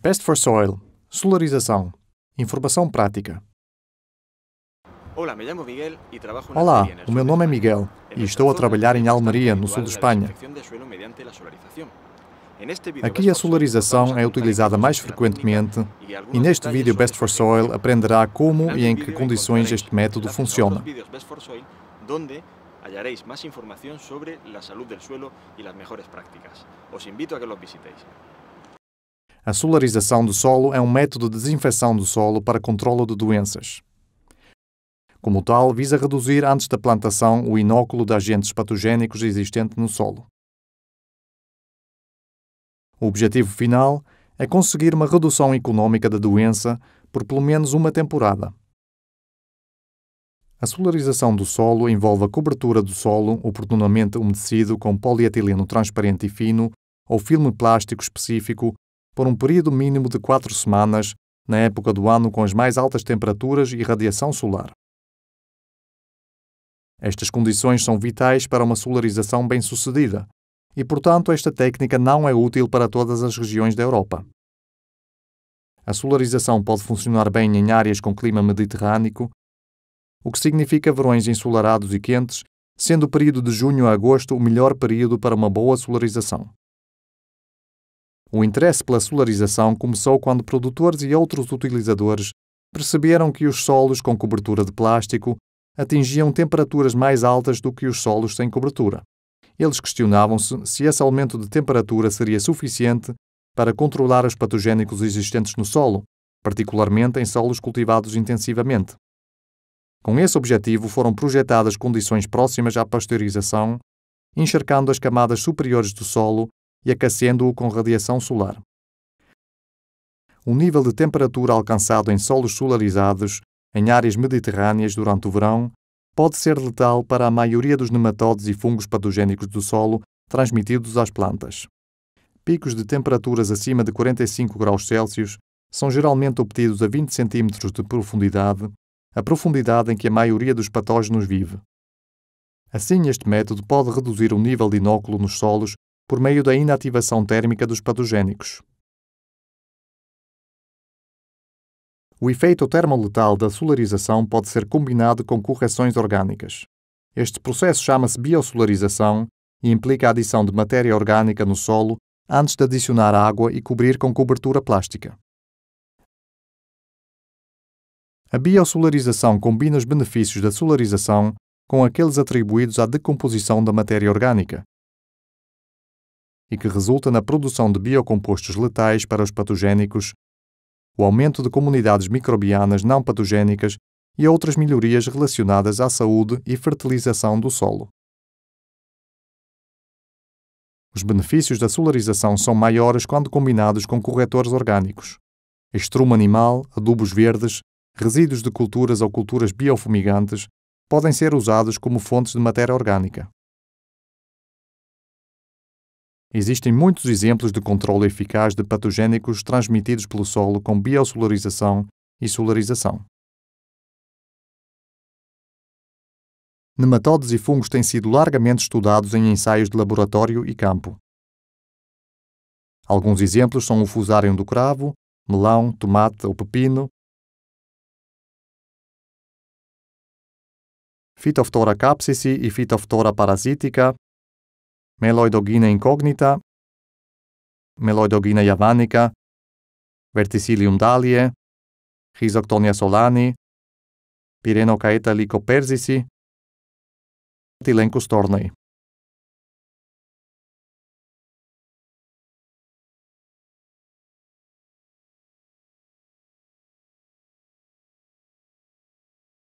Best for Soil, solarização, informação prática. Olá, o meu nome é Miguel e estou a trabalhar em Almeria, no sul de Espanha. Aqui a solarização é utilizada mais frequentemente e neste vídeo Best for Soil aprenderá como e em que condições este método funciona. hallaréis más información sobre la salud del suelo y las mejores prácticas. Os invito a que los visitéis. A solarização do solo é um método de desinfecção do solo para controlo de doenças. Como tal, visa reduzir antes da plantação o inóculo de agentes patogénicos existente no solo. O objetivo final é conseguir uma redução econômica da doença por pelo menos uma temporada. A solarização do solo envolve a cobertura do solo oportunamente umedecido com polietileno transparente e fino ou filme plástico específico por um período mínimo de quatro semanas, na época do ano com as mais altas temperaturas e radiação solar. Estas condições são vitais para uma solarização bem-sucedida e, portanto, esta técnica não é útil para todas as regiões da Europa. A solarização pode funcionar bem em áreas com clima mediterrâneo, o que significa verões ensolarados e quentes, sendo o período de junho a agosto o melhor período para uma boa solarização. O interesse pela solarização começou quando produtores e outros utilizadores perceberam que os solos com cobertura de plástico atingiam temperaturas mais altas do que os solos sem cobertura. Eles questionavam-se se esse aumento de temperatura seria suficiente para controlar os patogénicos existentes no solo, particularmente em solos cultivados intensivamente. Com esse objetivo, foram projetadas condições próximas à pasteurização, encharcando as camadas superiores do solo e aquecendo-o com radiação solar. O nível de temperatura alcançado em solos solarizados, em áreas mediterrâneas durante o verão, pode ser letal para a maioria dos nematodes e fungos patogénicos do solo transmitidos às plantas. Picos de temperaturas acima de 45 graus Celsius são geralmente obtidos a 20 cm de profundidade, a profundidade em que a maioria dos patógenos vive. Assim, este método pode reduzir o nível de inóculo nos solos por meio da inativação térmica dos patogénicos. O efeito termoletal da solarização pode ser combinado com correções orgânicas. Este processo chama-se biosolarização e implica a adição de matéria orgânica no solo antes de adicionar água e cobrir com cobertura plástica. A biosolarização combina os benefícios da solarização com aqueles atribuídos à decomposição da matéria orgânica, e que resulta na produção de biocompostos letais para os patogênicos, o aumento de comunidades microbianas não patogênicas e outras melhorias relacionadas à saúde e fertilização do solo. Os benefícios da solarização são maiores quando combinados com corretores orgânicos, estrumo animal, adubos verdes, resíduos de culturas ou culturas biofumigantes podem ser usados como fontes de matéria orgânica. Existem muitos exemplos de controle eficaz de patogénicos transmitidos pelo solo com biosolarização e solarização. Nematodes e fungos têm sido largamente estudados em ensaios de laboratório e campo. Alguns exemplos são o fusário do cravo, melão, tomate ou pepino, Phytophthora capsici e Phytophthora parasitica, Meloidogine incognita, Meloidogine javanica, Verticillium dalie, Hisoctonia solani, Pirenocaeta lycopersici, Tilencus tornei.